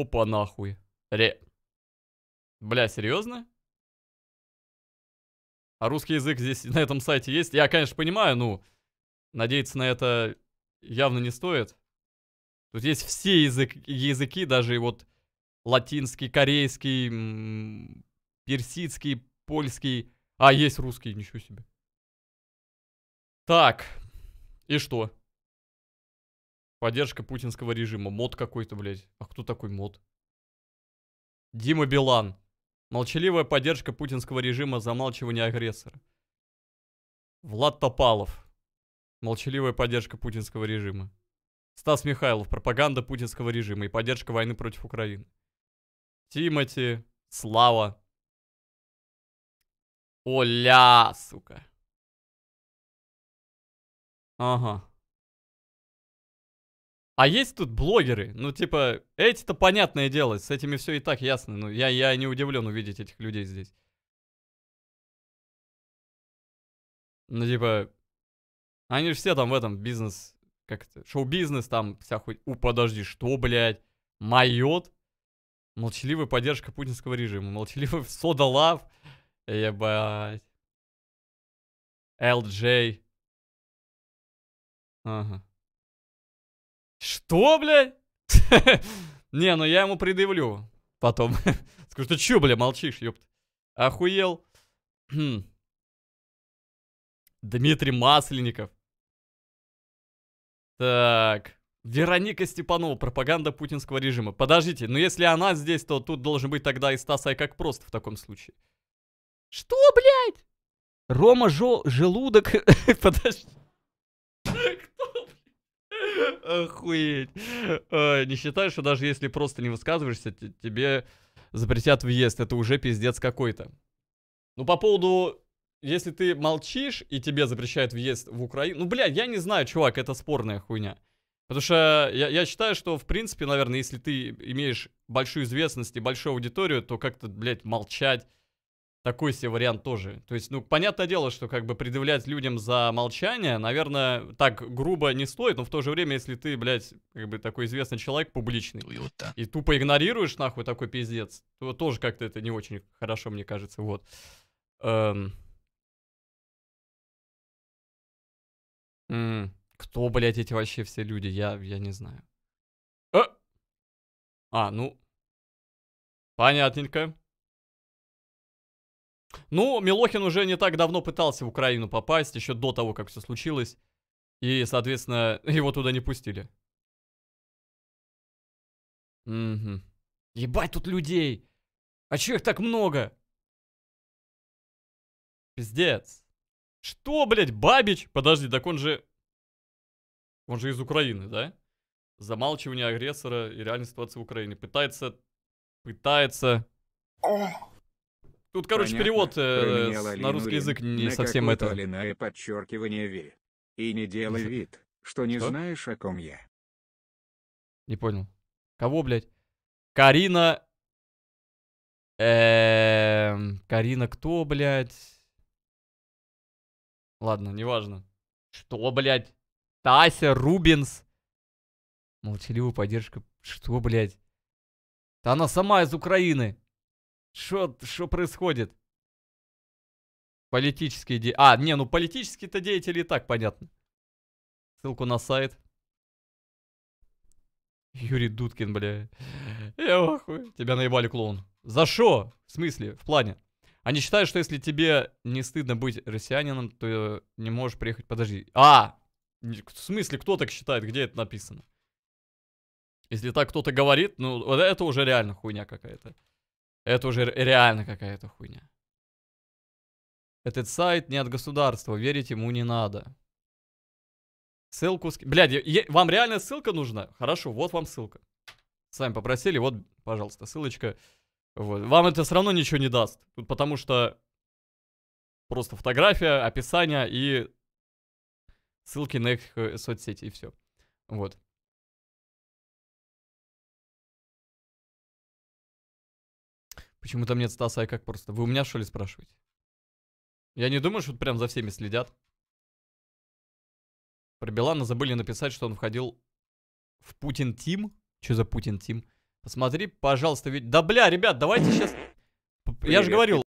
Опа, нахуй. Ре... Бля, серьезно? А русский язык здесь на этом сайте есть? Я, конечно, понимаю, ну, надеяться на это явно не стоит. Тут есть все язык, языки, даже и вот латинский, корейский, персидский, польский. А, есть русский, ничего себе. Так, и что? Поддержка путинского режима. Мод какой-то, блядь. А кто такой мод? Дима Билан. Молчаливая поддержка путинского режима замалчивания агрессора. Влад Топалов. Молчаливая поддержка путинского режима. Стас Михайлов. Пропаганда путинского режима и поддержка войны против Украины. Тимати. Слава. Оля, сука. Ага. А есть тут блогеры, ну типа, эти-то понятное дело, с этими все и так ясно, ну я, я не удивлен увидеть этих людей здесь. Ну типа, они же все там в этом бизнес, как это, шоу-бизнес там, вся хуй... У, подожди, что, блядь, майот? Молчаливая поддержка путинского режима, молчаливый сода лав, ебать. LJ. Ага. Что, блядь? Не, ну я ему предъявлю потом. Скажу, ты чё, бля, молчишь, ёпт. Охуел. Дмитрий Масленников. Так. Вероника Степанова, пропаганда путинского режима. Подождите, но ну если она здесь, то тут должен быть тогда и Стас как просто в таком случае. Что, блядь? Рома Жо... Желудок... Подожди. Охуеть. А, не считаю, что даже если просто не высказываешься, тебе запретят въезд. Это уже пиздец какой-то. Ну, по поводу... Если ты молчишь, и тебе запрещают въезд в Украину... Ну, блядь, я не знаю, чувак, это спорная хуйня. Потому что я, я считаю, что, в принципе, наверное, если ты имеешь большую известность и большую аудиторию, то как-то, блядь, молчать такой себе вариант тоже. То есть, ну, понятное дело, что как бы предъявлять людям за молчание, наверное, так грубо не стоит, но в то же время, если ты, блядь, как бы такой известный человек публичный, ну Туюта. и тупо игнорируешь, нахуй, такой пиздец, то тоже как-то это не очень хорошо, мне кажется, вот. Эм... М -м кто, блядь, эти вообще все люди? Я, я не знаю. А, а ну... Понятненько. Ну, Милохин уже не так давно пытался в Украину попасть, еще до того, как все случилось. И, соответственно, его туда не пустили. Угу. Ебать тут людей! А чё их так много? Пиздец. Что, блядь, Бабич? Подожди, так он же... Он же из Украины, да? Замалчивание агрессора и реальной ситуации в Украине. Пытается... Пытается... Тут, короче, Понятно. перевод э, Променял на русский язык не на совсем это. Алиная подчеркивание ви. И не делай вид, что не что? знаешь, о ком я. Не понял. Кого, блядь? Карина... Эм... Карина кто, блядь? Ладно, неважно. Что, блядь? Тася, Рубинс. Молчаливая поддержка. Что, блядь? Да она сама из Украины. Что, что происходит? Политические де... А, не, ну политические-то деятели и так понятно. Ссылку на сайт. Юрий Дудкин, бля. Я охуй. Тебя наебали клоун. За что? В смысле? В плане? Они а считают, что если тебе не стыдно быть россиянином, то не можешь приехать. Подожди. А! В смысле, кто так считает? Где это написано? Если так кто-то говорит, ну, это уже реально хуйня какая-то. Это уже реально какая-то хуйня. Этот сайт не от государства, верить ему не надо. Ссылку... С... Блядь, я, вам реально ссылка нужна? Хорошо, вот вам ссылка. Сами попросили, вот, пожалуйста, ссылочка. Вот. Вам это все равно ничего не даст. Потому что просто фотография, описание и ссылки на их э, соцсети и все. Вот. Почему там нет Стаса и как просто? Вы у меня что ли спрашиваете? Я не думаю, что тут прям за всеми следят. Про Билана забыли написать, что он входил в Путин Тим. Что за Путин Тим? Посмотри, пожалуйста, ведь... Да бля, ребят, давайте сейчас... Я же говорил,